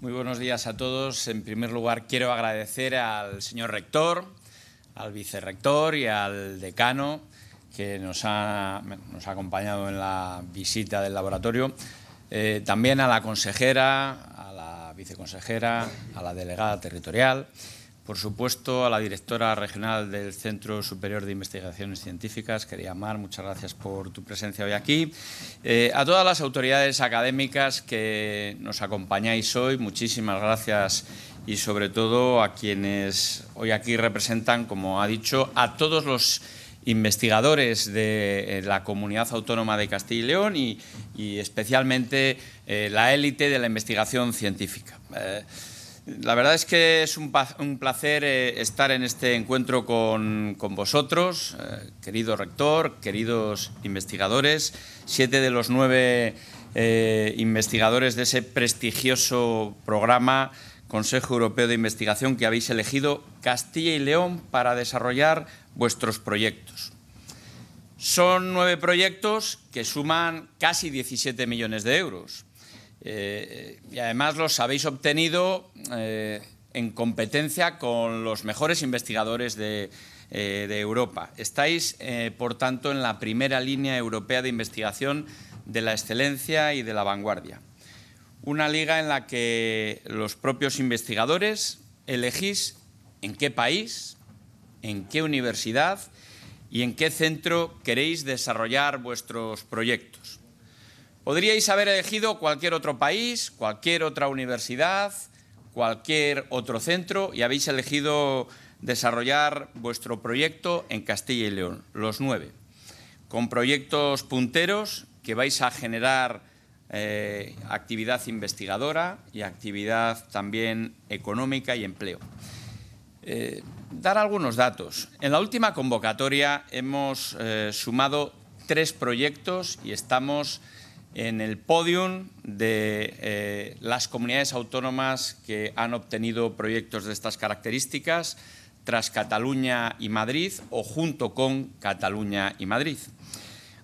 Muy buenos días a todos. En primer lugar, quiero agradecer al señor rector, al vicerrector y al decano que nos ha, nos ha acompañado en la visita del laboratorio. Eh, también a la consejera, a la viceconsejera, a la delegada territorial por supuesto, a la directora regional del Centro Superior de Investigaciones Científicas, quería Mar, muchas gracias por tu presencia hoy aquí. Eh, a todas las autoridades académicas que nos acompañáis hoy, muchísimas gracias y sobre todo a quienes hoy aquí representan, como ha dicho, a todos los investigadores de eh, la comunidad autónoma de Castilla y León y, especialmente eh, la élite de la investigación científica. La verdad es que es un, placer eh, estar en este encuentro con, vosotros, eh, querido rector, queridos investigadores, siete de los nueve eh, investigadores de ese prestigioso programa Consejo Europeo de Investigación que habéis elegido Castilla y León para desarrollar vuestros proyectos. Son nueve proyectos que suman casi 17 millones de euros, eh, y además los habéis obtenido eh, en competencia con los mejores investigadores de eh, Europa. Estáis, por tanto, en la primera línea europea de investigación de la excelencia y de la vanguardia. Una liga en la que los propios investigadores elegís en qué país, en qué universidad y en qué centro queréis desarrollar vuestros proyectos. Podríais haber elegido cualquier otro país, cualquier otra universidad, cualquier otro centro y habéis elegido desarrollar vuestro proyecto en Castilla y León, los nueve, con proyectos punteros que vais a generar eh, actividad investigadora y actividad también económica y empleo. Eh, dar algunos datos. En la última convocatoria hemos eh, sumado tres proyectos y estamos en el podium de eh, las comunidades autónomas que han obtenido proyectos de estas características tras Cataluña y Madrid o junto con Cataluña y Madrid.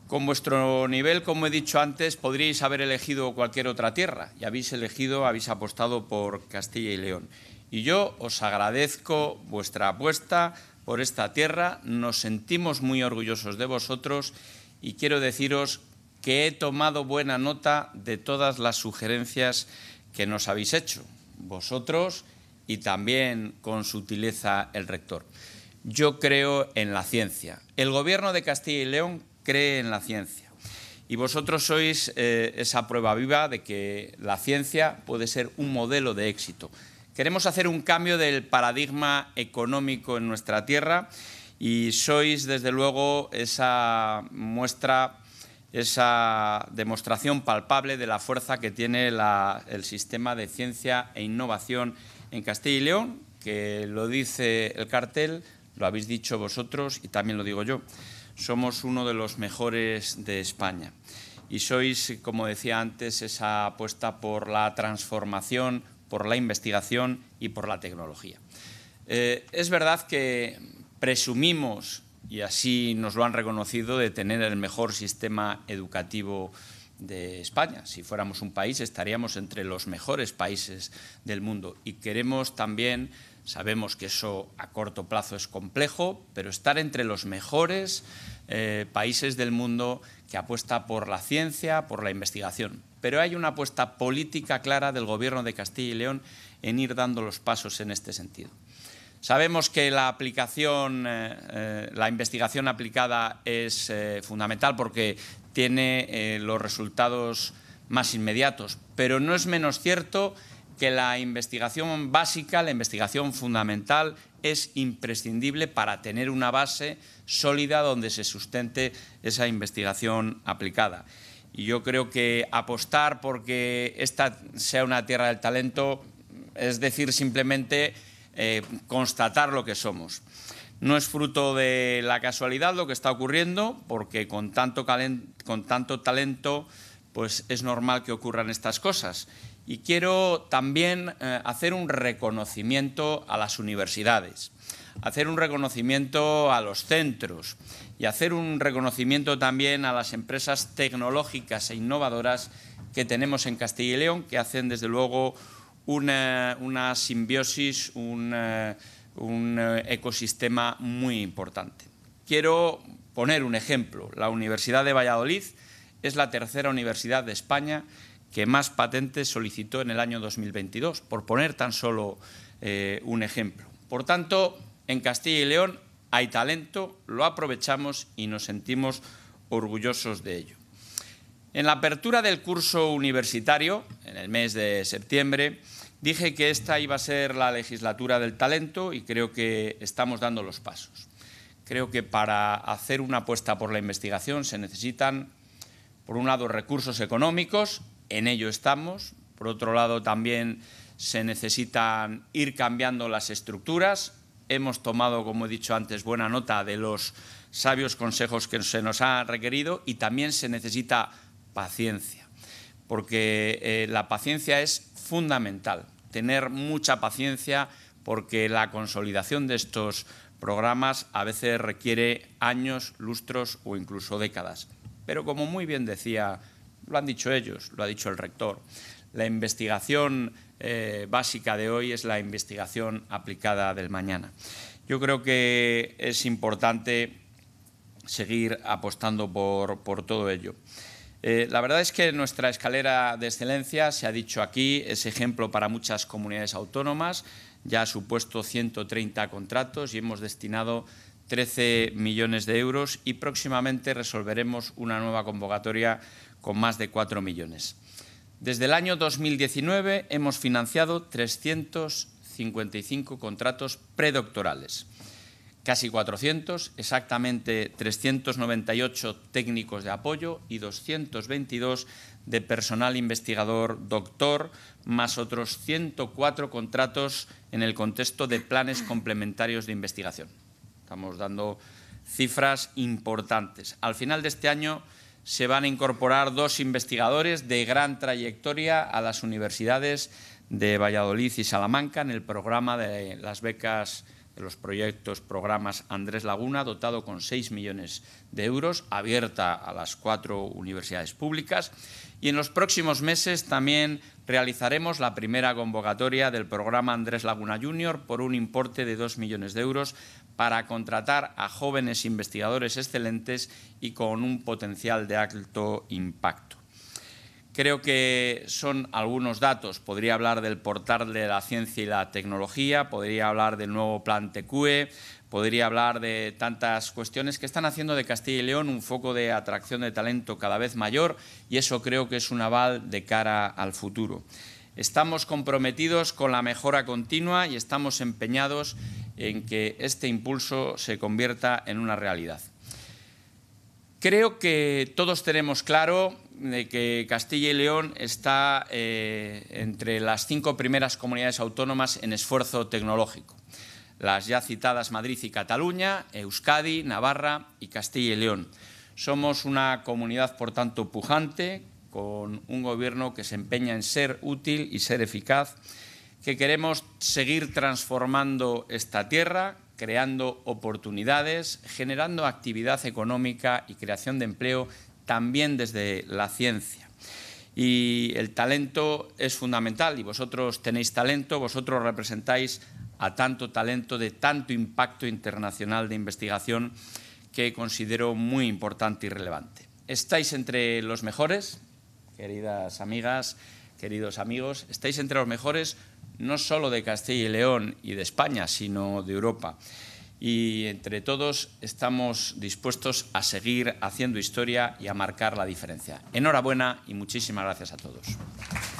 Con vuestro nivel, como he dicho antes, podríais haber elegido cualquier otra tierra y habéis elegido, habéis apostado por Castilla y León. Y yo os agradezco vuestra apuesta por esta tierra, nos sentimos muy orgullosos de vosotros y quiero deciros que he tomado buena nota de todas las sugerencias que nos habéis hecho, vosotros y también con sutileza el rector. Yo creo en la ciencia. El gobierno de Castilla y León cree en la ciencia. Y vosotros sois eh, esa prueba viva de que la ciencia puede ser un modelo de éxito. Queremos hacer un cambio del paradigma económico en nuestra tierra y sois, desde luego, esa muestra esa demostración palpable de la fuerza que tiene el sistema de ciencia e innovación en Castilla y León, que lo dice el cartel, lo habéis dicho vosotros y también lo digo yo. Somos uno de los mejores de España y sois, como decía antes, esa apuesta por la transformación, por la investigación y por la tecnología. Eh, es verdad que presumimos y así nos lo han reconocido, de tener el mejor sistema educativo de España. Si fuéramos un país, estaríamos entre los mejores países del mundo. Y queremos también, sabemos que eso a corto plazo es complejo, pero estar entre los mejores eh, países del mundo que apuesta por la ciencia, por la investigación. Pero hay una apuesta política clara del Gobierno de Castilla y León en ir dando los pasos en este sentido. Sabemos que la aplicación, eh, eh, la investigación aplicada es eh, fundamental porque tiene los resultados más inmediatos, pero no es menos cierto que la investigación básica, la investigación fundamental, es imprescindible para tener una base sólida donde se sustente esa investigación aplicada. Y yo creo que apostar porque esta sea una tierra del talento es decir simplemente eh, constatar lo que somos. No es fruto de la casualidad lo que está ocurriendo, porque con tanto, con tanto talento pues es normal que ocurran estas cosas. Y quiero también eh, hacer un reconocimiento a las universidades, hacer un reconocimiento a los centros y hacer un reconocimiento también a las empresas tecnológicas e innovadoras que tenemos en Castilla y León, que hacen desde luego una, simbiosis, un, eh, ecosistema muy importante. Quiero poner un ejemplo. La Universidad de Valladolid es la tercera universidad de España que más patentes solicitó en el año 2022, por poner tan solo eh, un ejemplo. Por tanto, en Castilla y León hay talento, lo aprovechamos y nos sentimos orgullosos de ello. En la apertura del curso universitario, en el mes de septiembre, dije que esta iba a ser la legislatura del talento y creo que estamos dando los pasos. Creo que para hacer una apuesta por la investigación se necesitan, por un lado, recursos económicos, en ello estamos, por otro lado, también se necesitan ir cambiando las estructuras. Hemos tomado, como he dicho antes, buena nota de los sabios consejos que se nos ha requerido y también se necesita paciencia, porque eh, la paciencia es fundamental, tener mucha paciencia porque la consolidación de estos programas a veces requiere años, lustros o incluso décadas. Pero como muy bien decía, lo han dicho ellos, lo ha dicho el rector, la investigación eh, básica de hoy es la investigación aplicada del mañana. Yo creo que es importante seguir apostando por todo ello. Eh, la verdad es que nuestra escalera de excelencia, se ha dicho aquí, es ejemplo para muchas comunidades autónomas. Ya ha supuesto 130 contratos y hemos destinado 13 millones de euros y próximamente resolveremos una nueva convocatoria con más de 4 millones. Desde el año 2019 hemos financiado 355 contratos predoctorales casi 400, exactamente 398 técnicos de apoyo y 222 de personal investigador doctor, más otros 104 contratos en el contexto de planes complementarios de investigación. Estamos dando cifras importantes. Al final de este año se van a incorporar dos investigadores de gran trayectoria a las universidades de Valladolid y Salamanca en el programa de las becas de los proyectos programas Andrés Laguna, dotado con 6 millones de euros, abierta a las cuatro universidades públicas. Y en los próximos meses también realizaremos la primera convocatoria del programa Andrés Laguna Junior por un importe de 2 millones de euros para contratar a jóvenes investigadores excelentes y con un potencial de alto impacto. Creo que son algunos datos. Podría hablar del portal de la ciencia y la tecnología, podría hablar del nuevo plan TECUE. podría hablar de tantas cuestiones que están haciendo de Castilla y León un foco de atracción de talento cada vez mayor y eso creo que es un aval de cara al futuro. Estamos comprometidos con la mejora continua y estamos empeñados en que este impulso se convierta en una realidad. Creo que todos tenemos claro de que Castilla y León está eh, entre las cinco primeras comunidades autónomas en esfuerzo tecnológico. Las ya citadas Madrid y Cataluña, Euskadi, Navarra y Castilla y León. Somos una comunidad, por tanto, pujante, con un gobierno que se empeña en ser útil y ser eficaz, que queremos seguir transformando esta tierra, creando oportunidades, generando actividad económica y creación de empleo también desde la ciencia. Y el talento es fundamental y vosotros tenéis talento, vosotros representáis a tanto talento de tanto impacto internacional de investigación que considero muy importante y relevante. Estáis entre los mejores, queridas amigas, queridos amigos, estáis entre los mejores no solo de Castilla y León y de España, sino de Europa y entre todos estamos dispuestos a seguir haciendo historia y a marcar la diferencia. Enhorabuena y muchísimas gracias a todos.